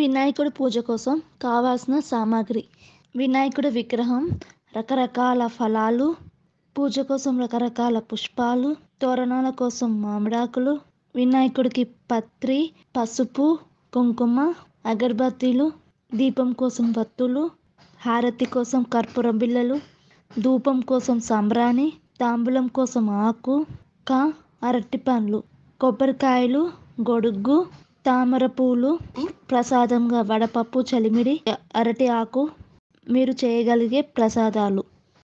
వినాయకుడి పూజ కోసం కావాల్సిన సామాగ్రి వినాయకుడి విగ్రహం రకరకాల ఫలాలు పూజ కోసం రకరకాల పుష్పాలు తోరణాల కోసం మామిడాకులు వినాయకుడికి పత్రి పసుపు కుంకుమ అగర్బత్తీలు దీపం కోసం వత్తులు హారతి కోసం కర్పూర బిళ్ళలు ధూపం కోసం సంబ్రాణి తాంబూలం కోసం ఆకు కా అరటి పండ్లు కొబ్బరికాయలు గొడుగు తామర పూలు ప్రసాదంగా వడపప్పు చలిమిడి అరటి ఆకు మీరు చేయగలిగే ప్రసాదాలు